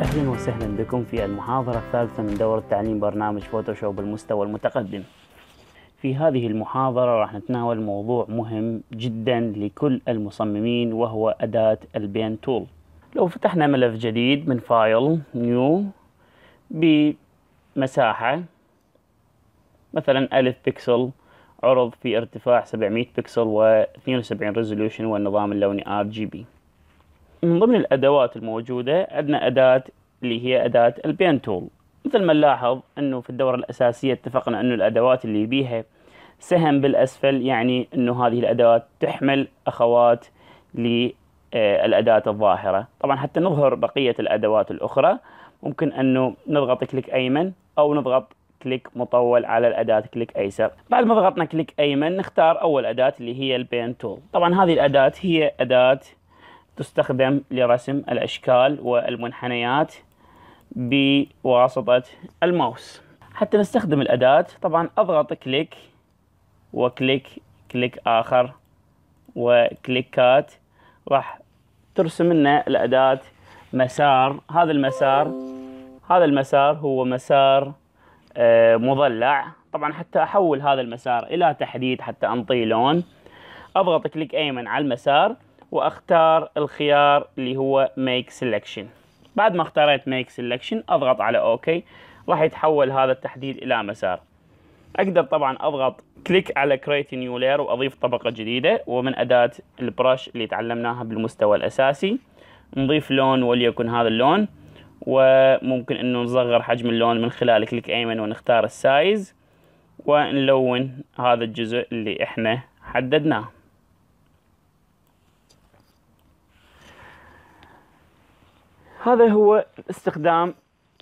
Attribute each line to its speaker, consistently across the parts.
Speaker 1: أهلا وسهلا بكم في المحاضرة الثالثة من دورة تعليم برنامج فوتوشوب المستوى المتقدم في هذه المحاضرة راح نتناول موضوع مهم جدا لكل المصممين وهو أداة البين تول لو فتحنا ملف جديد من فايل نيو بمساحة مثلا ألف بكسل عرض في ارتفاع 700 بكسل و 72 ريزوليوشن والنظام اللوني RGB من ضمن الأدوات الموجودة عندنا أداة اللي هي أداة البين تول مثل ما نلاحظ أنه في الدورة الأساسية اتفقنا أنه الأدوات اللي بيها سهم بالأسفل يعني أنه هذه الأدوات تحمل أخوات للأداة آه، الظاهرة طبعا حتى نظهر بقية الأدوات الأخرى ممكن أنه نضغط كليك أيمن أو نضغط كليك مطول على الأداة كليك أيسر بعد ما ضغطنا كليك أيمن نختار أول أداة اللي هي البين تول طبعا هذه الأداة هي أداة تستخدم لرسم الأشكال والمنحنيات بواسطة الماوس حتى نستخدم الأداة طبعا أضغط كليك وكليك كليك آخر وكليكات راح ترسم لنا الأداة مسار هذا المسار هذا المسار هو مسار آه، مضلع طبعا حتى أحول هذا المسار إلى تحديد حتى أنطيه لون أضغط كليك أيمن على المسار واختار الخيار اللي هو make selection بعد ما اختاريت make selection اضغط على OK راح يتحول هذا التحديد الى مسار اقدر طبعا اضغط كليك على create new layer واضيف طبقة جديدة ومن اداة البرش اللي تعلمناها بالمستوى الاساسي نضيف لون وليكن هذا اللون وممكن انه نصغر حجم اللون من خلال كليك ايمن ونختار السايز ونلون هذا الجزء اللي احنا حددناه هذا هو استخدام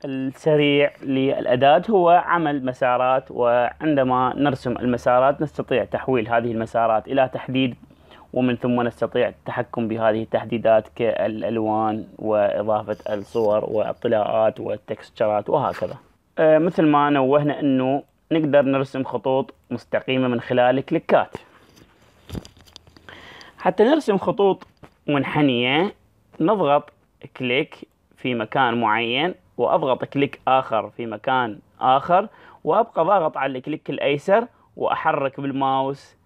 Speaker 1: السريع للأداة هو عمل مسارات وعندما نرسم المسارات نستطيع تحويل هذه المسارات إلى تحديد ومن ثم نستطيع التحكم بهذه التحديدات كالألوان وإضافة الصور والطلاءات والتكستشرات وهكذا آه، مثل ما نوهنا أنه نقدر نرسم خطوط مستقيمة من خلال الكليكات حتى نرسم خطوط منحنية نضغط كليك في مكان معين وأضغط كليك آخر في مكان آخر وأبقى ضاغط على الكليك الأيسر وأحرك بالماوس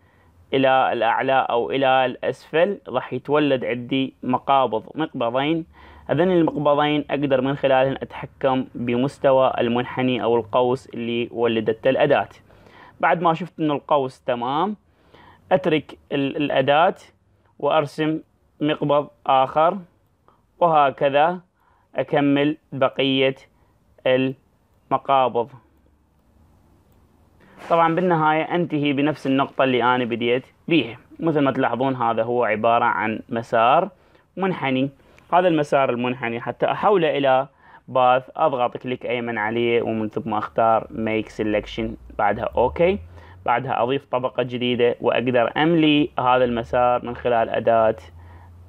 Speaker 1: إلى الأعلى أو إلى الأسفل راح يتولد عندي مقابض مقبضين هذين المقبضين أقدر من خلالهم أتحكم بمستوى المنحني أو القوس اللي ولدته الأداة بعد ما شفت أن القوس تمام أترك الأداة وأرسم مقبض آخر وهكذا أكمل بقية المقابض طبعا بالنهاية أنتهي بنفس النقطة اللي أنا بديت بيها مثل ما تلاحظون هذا هو عبارة عن مسار منحني هذا المسار المنحني حتى أحوله إلى باث أضغط كليك أيمن عليه ومن ثم أختار make selection بعدها أوكي بعدها أضيف طبقة جديدة وأقدر أملي هذا المسار من خلال أداة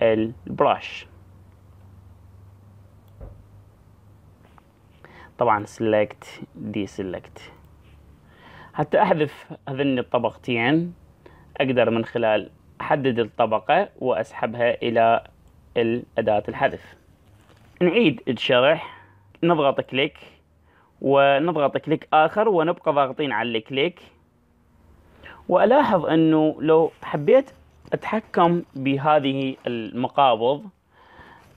Speaker 1: البراش طبعا سلكت دي سلكت حتى أحذف هذني الطبقتين أقدر من خلال أحدد الطبقة وأسحبها إلى الأداة الحذف نعيد الشرح نضغط كليك ونضغط كليك آخر ونبقى ضاغطين على الكليك وألاحظ أنه لو حبيت أتحكم بهذه المقابض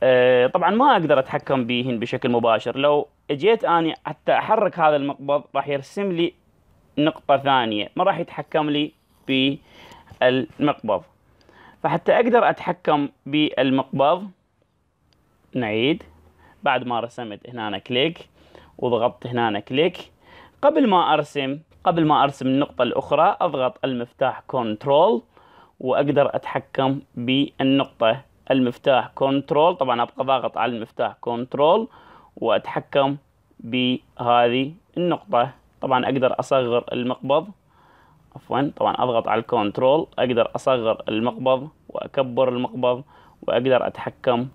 Speaker 1: آه، طبعا ما اقدر اتحكم بيهن بشكل مباشر لو جيت اني حتى احرك هذا المقبض راح يرسم لي نقطة ثانية ما راح يتحكم لي بالمقبض فحتى اقدر اتحكم بالمقبض نعيد بعد ما رسمت هنا أنا كليك وضغطت هنا أنا كليك قبل ما ارسم قبل ما ارسم النقطة الاخرى اضغط المفتاح كنترول واقدر اتحكم بالنقطة المفتاح كنترول طبعا ابقى ضاغط على المفتاح كنترول واتحكم بهذه النقطة طبعا اقدر اصغر المقبض عفوا طبعا اضغط على الكنترول اقدر اصغر المقبض واكبر المقبض واقدر اتحكم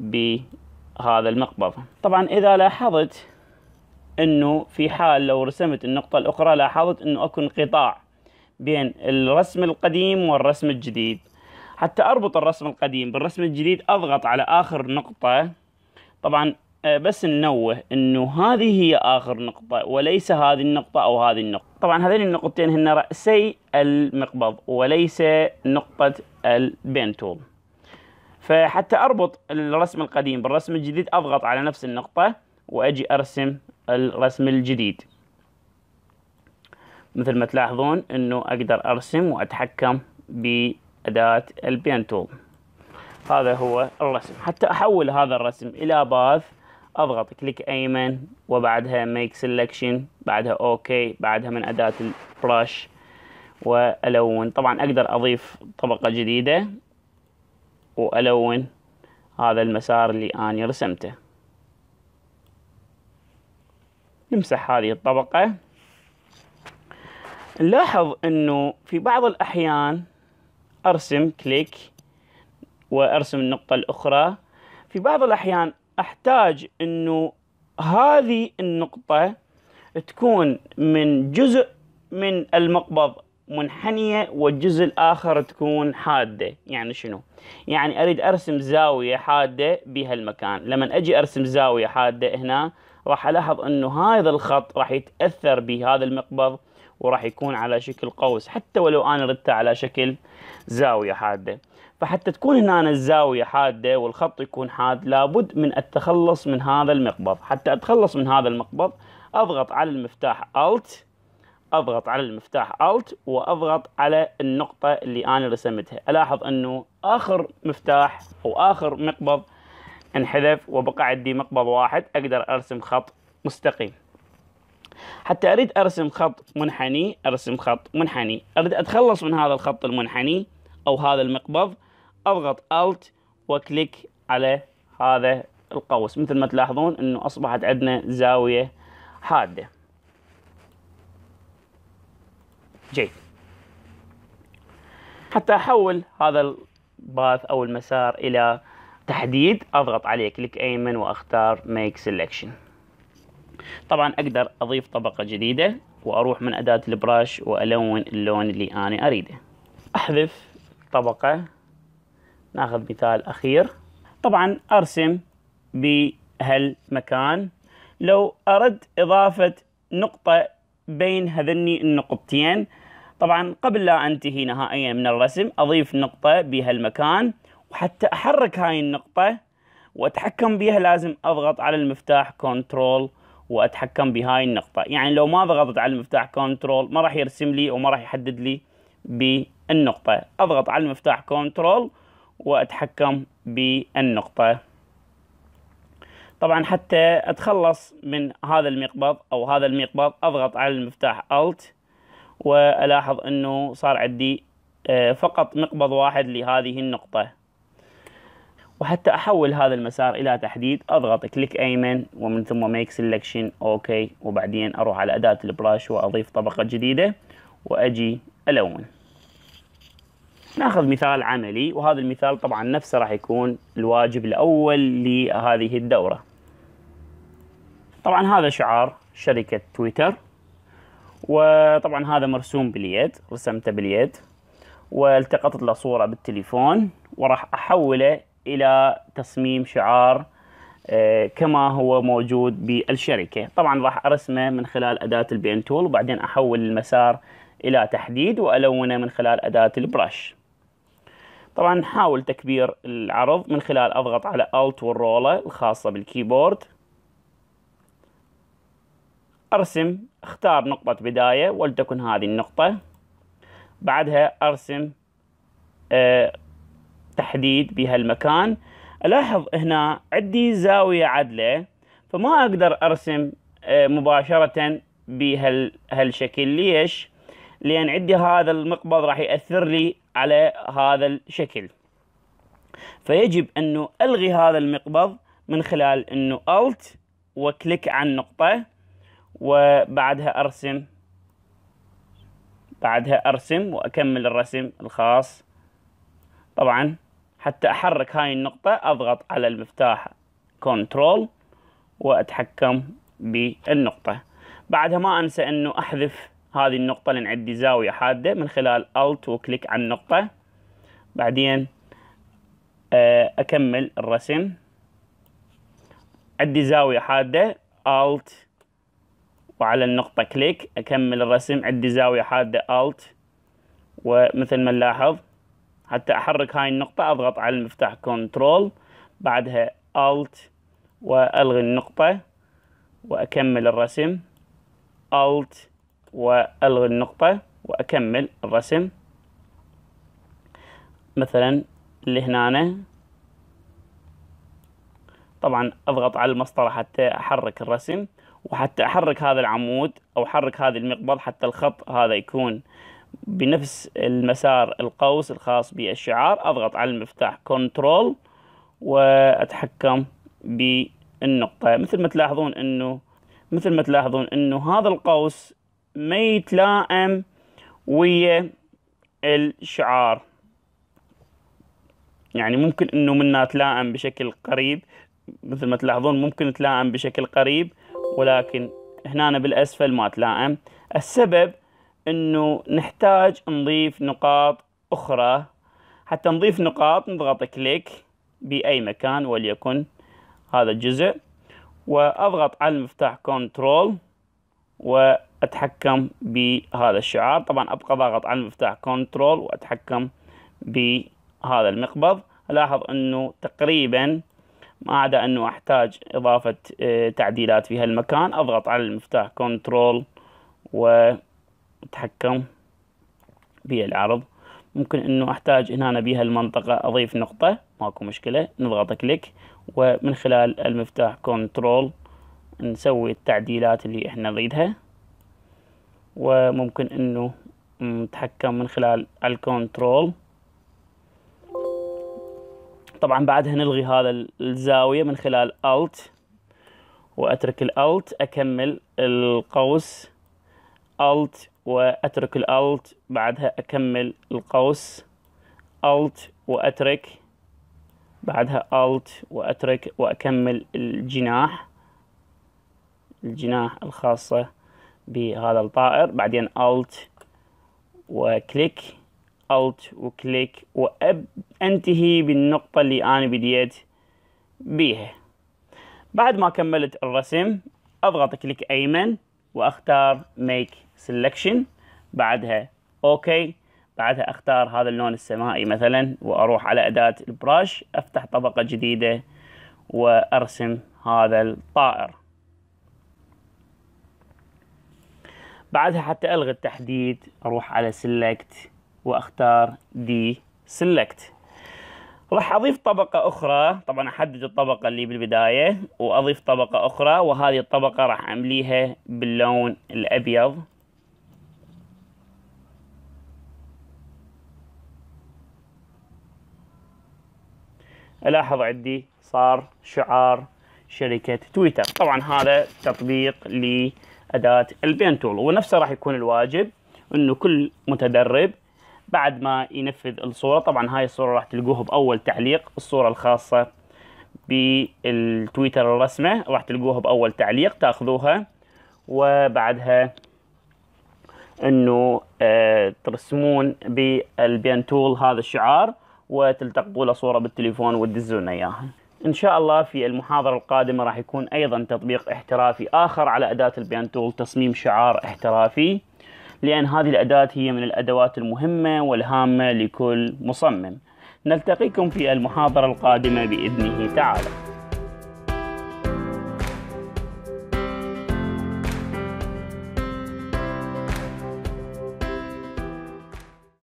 Speaker 1: بهذا المقبض طبعا اذا لاحظت انه في حال لو رسمت النقطة الاخرى لاحظت انه اكو انقطاع بين الرسم القديم والرسم الجديد حتى أربط الرسم القديم بالرسم الجديد أضغط على آخر نقطة طبعا آه، بس ننوه انه هذه هي اخر نقطة وليس هذه النقطة او هذه النقطة طبعا هذين النقطتين هن رأسي المقبض وليس نقطة البنتول فحتى اربط الرسم القديم بالرسم الجديد اضغط على نفس النقطة واجي ارسم الرسم الجديد مثل ما تلاحظون انه اقدر ارسم واتحكم أداة البين تول هذا هو الرسم حتى أحول هذا الرسم إلى باث أضغط كليك أيمن وبعدها ميك سيلكشن بعدها أوكي بعدها من أداة البرش وألون طبعا أقدر أضيف طبقة جديدة وألون هذا المسار اللي أنا رسمته نمسح هذه الطبقة نلاحظ أنه في بعض الأحيان أرسم كليك وأرسم النقطة الأخرى في بعض الأحيان أحتاج أنه هذه النقطة تكون من جزء من المقبض منحنية والجزء الآخر تكون حادة يعني شنو؟ يعني أريد أرسم زاوية حادة بهالمكان لما أجي أرسم زاوية حادة هنا راح ألاحظ أنه هذا الخط راح يتأثر بهذا المقبض وراح يكون على شكل قوس حتى ولو انا ردته على شكل زاويه حاده فحتى تكون هنا الزاويه حاده والخط يكون حاد لابد من التخلص من هذا المقبض حتى اتخلص من هذا المقبض اضغط على المفتاح alt اضغط على المفتاح alt واضغط على النقطه اللي انا رسمتها الاحظ انه اخر مفتاح او اخر مقبض انحذف وبقى عندي مقبض واحد اقدر ارسم خط مستقيم حتى أريد أرسم خط منحني أرسم خط منحني أريد أتخلص من هذا الخط المنحني أو هذا المقبض أضغط الت وكليك على هذا القوس مثل ما تلاحظون أنه أصبحت عندنا زاوية حادة جيد حتى أحول هذا الباث أو المسار إلى تحديد أضغط عليه كليك أيمن وأختار Make Selection طبعا اقدر اضيف طبقة جديدة واروح من اداة البراش والون اللون اللي انا اريده احذف طبقة ناخذ مثال اخير طبعا ارسم بهالمكان لو ارد اضافة نقطة بين هذني النقطتين طبعا قبل لا انتهي نهائيا من الرسم اضيف نقطة بهالمكان وحتى احرك هاي النقطة واتحكم بها لازم اضغط على المفتاح كنترول واتحكم بهاي النقطة يعني لو ما ضغطت على المفتاح كنترول ما راح يرسم لي وما راح يحدد لي بالنقطة اضغط على المفتاح كنترول واتحكم بالنقطة طبعا حتى اتخلص من هذا المقبض او هذا المقبض اضغط على المفتاح الت والاحظ انه صار عندي آه، فقط مقبض واحد لهذه النقطة وحتى احول هذا المسار الى تحديد اضغط كليك ايمن ومن ثم ميك سلكشن اوكي وبعدين اروح على اداة البراش واضيف طبقة جديدة واجي الون ناخذ مثال عملي وهذا المثال طبعا نفسه راح يكون الواجب الاول لهذه الدورة طبعا هذا شعار شركة تويتر وطبعا هذا مرسوم باليد رسمته باليد والتقطت له صورة بالتليفون وراح احوله الى تصميم شعار آه، كما هو موجود بالشركه طبعا راح ارسمه من خلال اداه البين تول وبعدين احول المسار الى تحديد والونه من خلال اداه البرش طبعا نحاول تكبير العرض من خلال اضغط على الت والرولة الخاصة بالكيبورد ارسم اختار نقطة بداية ولتكن هذه النقطة بعدها ارسم آه، التحديد بهالمكان الاحظ هنا عندي زاوية عدلة فما اقدر ارسم آه، مباشرة بهالشكل ليش؟ لان عندي هذا المقبض راح يأثر لي على هذا الشكل فيجب انه الغي هذا المقبض من خلال انه الت وكليك على النقطة وبعدها ارسم بعدها ارسم واكمل الرسم الخاص طبعا حتى احرك هاي النقطة اضغط على المفتاح كنترول واتحكم بالنقطة بعدها ما انسى انه احذف هذه النقطة لان عندي زاوية حادة من خلال الت وكليك على النقطة بعدين آه، اكمل الرسم عندي زاوية حادة الت وعلى النقطة كليك أكمل الرسم عندي زاوية حادة ألت ومثل ما نلاحظ حتى احرك هاي النقطة اضغط على المفتاح كنترول بعدها الت والغي النقطة واكمل الرسم الت والغي النقطة واكمل الرسم مثلا اللي هنا طبعا اضغط على المسطرة حتى احرك الرسم وحتى احرك هذا العمود او احرك هذه المقبض حتى الخط هذا يكون بنفس المسار القوس الخاص بالشعار أضغط على المفتاح كنترول وأتحكم بالنقطة مثل ما تلاحظون أنه مثل ما تلاحظون أنه هذا القوس ما يتلائم ويا الشعار يعني ممكن أنه منا تلائم بشكل قريب مثل ما تلاحظون ممكن تلائم بشكل قريب ولكن هنا بالأسفل ما تلائم السبب انه نحتاج نضيف نقاط اخرى حتى نضيف نقاط نضغط كليك باي مكان وليكن هذا الجزء واضغط على المفتاح كنترول واتحكم بهذا الشعار طبعا ابقى ضاغط على المفتاح كنترول واتحكم بهذا المقبض الاحظ انه تقريبا ما عدا انه احتاج اضافة آه، تعديلات في هالمكان اضغط على المفتاح كنترول و أتحكم بالعرض ممكن انه احتاج هنا المنطقة اضيف نقطة ماكو مشكلة نضغط كليك ومن خلال المفتاح كنترول نسوي التعديلات اللي احنا نريدها وممكن انه نتحكم من خلال الكنترول طبعا بعدها نلغي هذا الزاوية من خلال الت واترك الالت اكمل القوس الت وأترك الألت بعدها أكمل القوس ألت وأترك بعدها ألت وأترك وأكمل الجناح الجناح الخاصة بهذا الطائر بعدين ألت وكليك ألت وكليك وأنتهي بالنقطة اللي أنا بديت بيها بعد ما كملت الرسم أضغط كليك أيمن واختار make selection بعدها اوكي okay. بعدها اختار هذا اللون السمائي مثلا واروح على اداة البراش افتح طبقة جديدة وارسم هذا الطائر بعدها حتى الغي التحديد اروح على select واختار دي select راح اضيف طبقة اخرى طبعا احدد الطبقة اللي بالبداية واضيف طبقة اخرى وهذه الطبقة راح امليها باللون الابيض الاحظ عندي صار شعار شركة تويتر طبعا هذا تطبيق لأداة البين تول ونفسه راح يكون الواجب انه كل متدرب بعد ما ينفذ الصورة طبعا هاي الصورة راح تلقوها بأول تعليق الصورة الخاصة بالتويتر الرسمة راح تلقوها بأول تعليق تاخذوها وبعدها انه آه، ترسمون بالبين تول هذا الشعار وتلتقطوا له صورة بالتليفون وتدزونا اياها ان شاء الله في المحاضرة القادمة راح يكون ايضا تطبيق احترافي اخر على اداة البين تول تصميم شعار احترافي لأن هذه الأداة هي من الأدوات المهمة والهامة لكل مصمم نلتقيكم في المحاضرة القادمة بإذنه تعالى